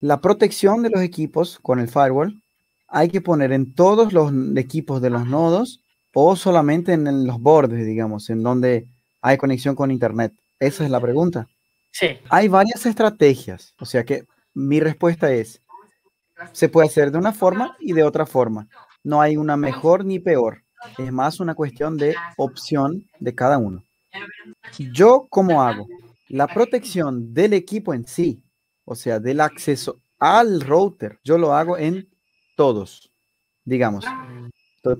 La protección de los equipos con el firewall hay que poner en todos los equipos de los nodos o solamente en los bordes, digamos, en donde hay conexión con Internet. Esa es la pregunta. Sí. Hay varias estrategias, o sea que mi respuesta es, se puede hacer de una forma y de otra forma. No hay una mejor ni peor. Es más una cuestión de opción de cada uno. Yo, ¿cómo hago? La protección del equipo en sí o sea, del acceso al router. Yo lo hago en todos, digamos.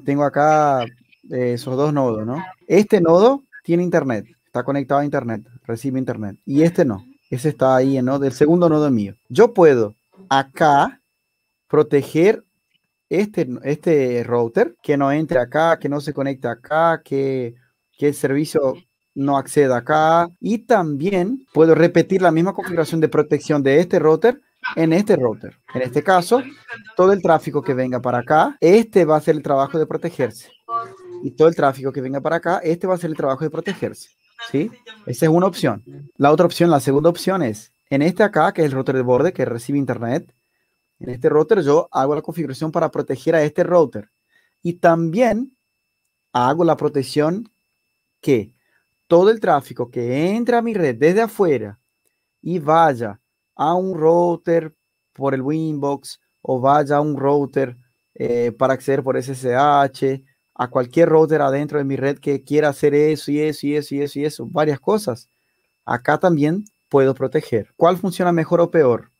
tengo acá eh, esos dos nodos, ¿no? Este nodo tiene internet, está conectado a internet, recibe internet, y este no. Ese está ahí, ¿no? Del segundo nodo mío. Yo puedo acá proteger este, este router, que no entre acá, que no se conecte acá, que, que el servicio no acceda acá. Y también puedo repetir la misma configuración de protección de este router en este router. En este caso, todo el tráfico que venga para acá, este va a ser el trabajo de protegerse. Y todo el tráfico que venga para acá, este va a ser el trabajo de protegerse. ¿Sí? Esa es una opción. La otra opción, la segunda opción es, en este acá, que es el router de borde que recibe internet, en este router yo hago la configuración para proteger a este router. Y también hago la protección que todo el tráfico que entra a mi red desde afuera y vaya a un router por el Winbox o vaya a un router eh, para acceder por SSH, a cualquier router adentro de mi red que quiera hacer eso y eso y eso y eso y eso, varias cosas. Acá también puedo proteger. ¿Cuál funciona mejor o peor?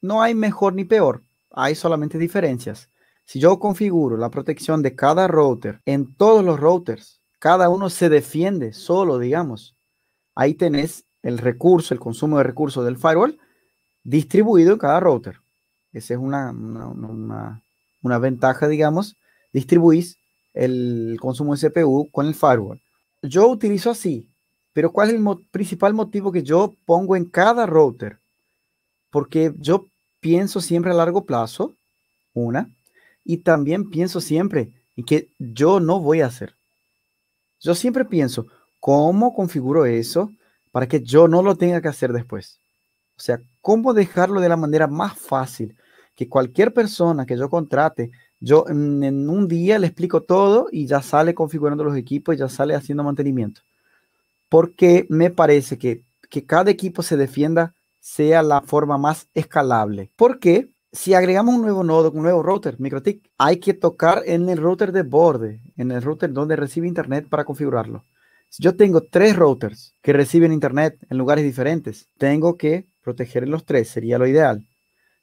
No hay mejor ni peor, hay solamente diferencias. Si yo configuro la protección de cada router en todos los routers, cada uno se defiende solo, digamos. Ahí tenés el recurso, el consumo de recursos del firewall distribuido en cada router. Esa es una, ventaja, digamos. Distribuís el consumo de CPU con el firewall. Yo utilizo así, pero ¿cuál es el principal motivo que yo pongo en cada router? Porque yo pienso siempre a largo plazo, una, y también pienso siempre en que yo no voy a hacer. Yo siempre pienso, ¿cómo configuro eso para que yo no lo tenga que hacer después? O sea, ¿cómo dejarlo de la manera más fácil? Que cualquier persona que yo contrate, yo en, un día le explico todo y ya sale configurando los equipos, y ya sale haciendo mantenimiento. Porque me parece que que cada equipo se defienda sea la forma más escalable. ¿Por qué? si agregamos un nuevo nodo, un nuevo router, MikroTik, hay que tocar en el router de borde, en el router donde recibe internet para configurarlo. Si yo tengo tres routers que reciben internet en lugares diferentes, tengo que proteger los tres, sería lo ideal.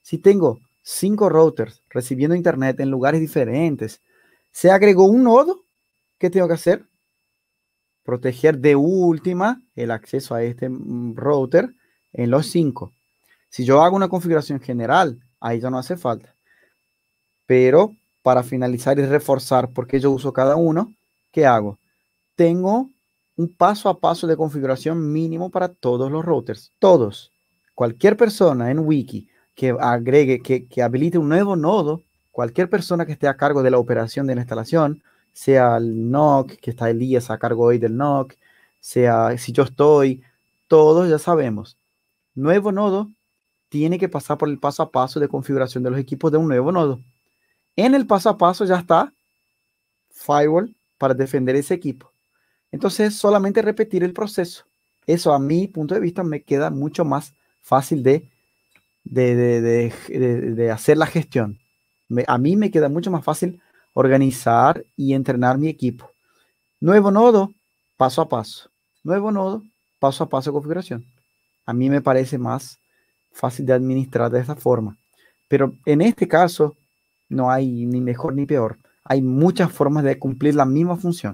Si tengo cinco routers recibiendo internet en lugares diferentes, se agregó un nodo, ¿qué tengo que hacer? Proteger de última el acceso a este mm, router en los cinco. Si yo hago una configuración general ahí ya no hace falta. Pero para finalizar y reforzar porque yo uso cada uno, ¿qué hago? Tengo un paso a paso de configuración mínimo para todos los routers. Todos. Cualquier persona en Wiki que agregue, que, habilite un nuevo nodo, cualquier persona que esté a cargo de la operación de la instalación, sea el NOC, que está Elías a cargo hoy del NOC, sea si yo estoy, todos ya sabemos. Nuevo nodo, tiene que pasar por el paso a paso de configuración de los equipos de un nuevo nodo. En el paso a paso ya está firewall para defender ese equipo. Entonces, solamente repetir el proceso. Eso a mi punto de vista me queda mucho más fácil de, de, hacer la gestión. a mí me queda mucho más fácil organizar y entrenar mi equipo. Nuevo nodo, paso a paso. Nuevo nodo, paso a paso configuración. A mí me parece más fácil de administrar de esa forma. Pero en este caso no hay ni mejor ni peor. Hay muchas formas de cumplir la misma función.